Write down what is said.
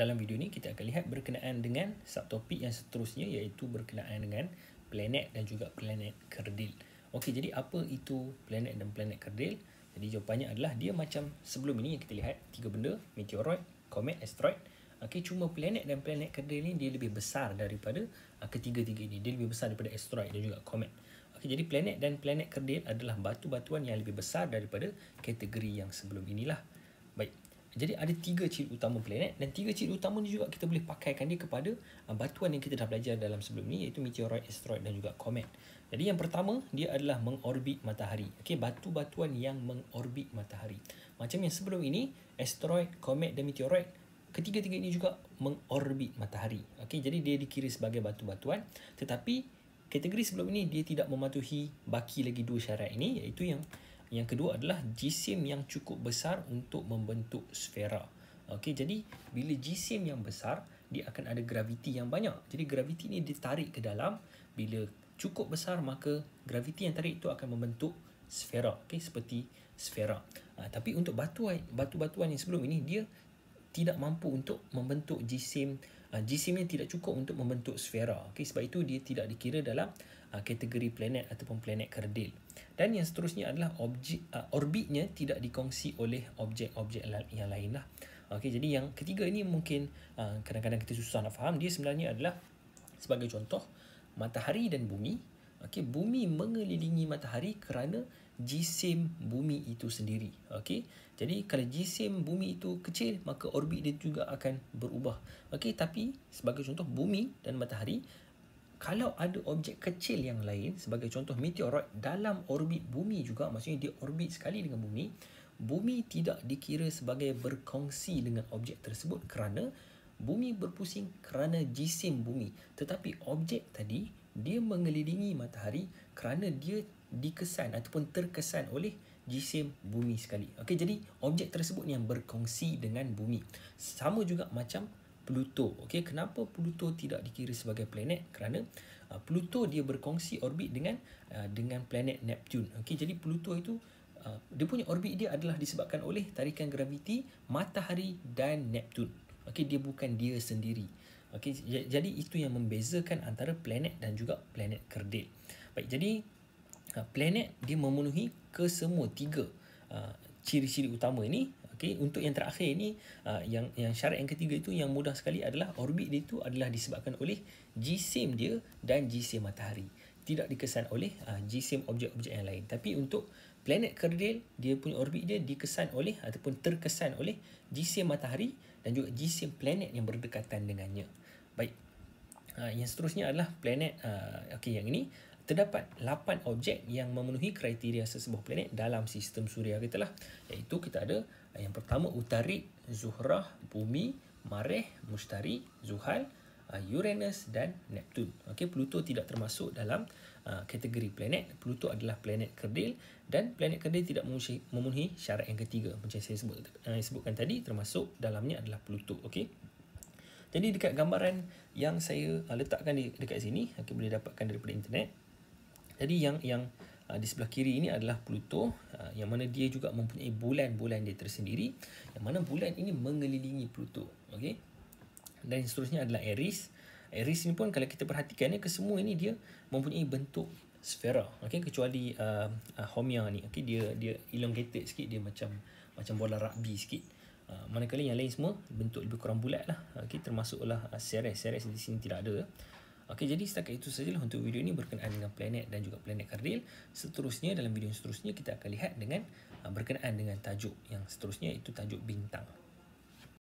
dalam video ni kita akan lihat berkenaan dengan subtopik yang seterusnya iaitu berkenaan dengan planet dan juga planet kerdil. Okey, jadi apa itu planet dan planet kerdil? Jadi jawapannya adalah dia macam sebelum ini yang kita lihat tiga benda, meteoroid, komet, asteroid. Okey, cuma planet dan planet kerdil ni dia lebih besar daripada ah, ketiga-tiga ini. Dia lebih besar daripada asteroid dan juga komet. Okey, jadi planet dan planet kerdil adalah batu-batuan yang lebih besar daripada kategori yang sebelum inilah. Jadi ada tiga ciri utama planet eh. dan tiga ciri utama ni juga kita boleh pakaikan dia kepada uh, batuan yang kita dah belajar dalam sebelum ni iaitu meteoroid, asteroid dan juga komet. Jadi yang pertama dia adalah mengorbit matahari. Okey, batu-batuan yang mengorbit matahari. Macam yang sebelum ini, asteroid, komet dan meteoroid ketiga-tiga ini juga mengorbit matahari. Okey, jadi dia dikira sebagai batu-batuan tetapi kategori sebelum ini dia tidak mematuhi baki lagi dua syarat ini iaitu yang yang kedua adalah jisim yang cukup besar untuk membentuk sfera. Okey, jadi bila jisim yang besar, dia akan ada graviti yang banyak. Jadi graviti ni ditarik ke dalam. Bila cukup besar, maka graviti yang tarik itu akan membentuk sfera. Okey, seperti sfera. Ha, tapi untuk batu batu-batuan yang sebelum ini dia tidak mampu untuk membentuk jisim jisim ah, yang tidak cukup untuk membentuk sfera. Okay, sebab itu dia tidak dikira dalam uh, kategori planet ataupun planet kerdil. Dan yang seterusnya adalah objek uh, ah, orbitnya tidak dikongsi oleh objek-objek yang lain lah. Okay, jadi yang ketiga ini mungkin uh, kadang-kadang kita susah nak faham. Dia sebenarnya adalah sebagai contoh matahari dan bumi Okey, bumi mengelilingi matahari kerana jisim bumi itu sendiri. Okey. Jadi kalau jisim bumi itu kecil, maka orbit dia juga akan berubah. Okey, tapi sebagai contoh bumi dan matahari kalau ada objek kecil yang lain sebagai contoh meteoroid dalam orbit bumi juga maksudnya dia orbit sekali dengan bumi bumi tidak dikira sebagai berkongsi dengan objek tersebut kerana bumi berpusing kerana jisim bumi tetapi objek tadi dia mengelilingi matahari kerana dia dikesan ataupun terkesan oleh jisim bumi sekali. Okey, jadi objek tersebut ni yang berkongsi dengan bumi. Sama juga macam Pluto. Okey, kenapa Pluto tidak dikira sebagai planet? Kerana uh, Pluto dia berkongsi orbit dengan uh, dengan planet Neptune. Okey, jadi Pluto itu uh, dia punya orbit dia adalah disebabkan oleh tarikan graviti matahari dan Neptune. Okey, dia bukan dia sendiri. Okey, jadi itu yang membezakan antara planet dan juga planet kerdil. Baik, jadi uh, planet dia memenuhi kesemua tiga uh, ciri-ciri utama ini. Okey, untuk yang terakhir ini uh, yang yang syarat yang ketiga itu yang mudah sekali adalah orbit dia itu adalah disebabkan oleh jisim dia dan jisim matahari. Tidak dikesan oleh uh, jisim objek-objek yang lain. Tapi untuk planet kerdil, dia punya orbit dia dikesan oleh ataupun terkesan oleh jisim matahari dan juga jisim planet yang berdekatan dengannya. Baik. Uh, yang seterusnya adalah planet uh, okey yang ini terdapat 8 objek yang memenuhi kriteria sesebuah planet dalam sistem suria kita lah iaitu kita ada uh, yang pertama Utari, Zuhrah, Bumi, Mareh, Mustari, Zuhal, uh, Uranus dan Neptun. Okey Pluto tidak termasuk dalam uh, kategori planet. Pluto adalah planet kerdil dan planet kerdil tidak memenuhi syarat yang ketiga macam saya sebut uh, sebutkan tadi termasuk dalamnya adalah Pluto. Okey. Jadi dekat gambaran yang saya uh, letakkan di, dekat sini Hakim ah, boleh dapatkan daripada internet Jadi yang yang uh, di sebelah kiri ini adalah Pluto uh, Yang mana dia juga mempunyai bulan-bulan dia tersendiri Yang mana bulan ini mengelilingi Pluto okay? Dan seterusnya adalah Aries Aries ini pun kalau kita perhatikan ya, Kesemua ini dia mempunyai bentuk sfera okay? Kecuali uh, uh, Homia ni okay? dia, dia elongated sikit Dia macam macam bola rugby sikit Ah, manakala yang lain semua bentuk lebih kurang bulat lah ah, okay, termasuklah Ceres ah, Ceres di sini tidak ada okay jadi setakat itu sajalah untuk video ini berkenaan dengan planet dan juga planet kardil. Seterusnya, dalam video yang seterusnya, kita akan lihat dengan berkenaan dengan tajuk yang seterusnya, itu tajuk bintang.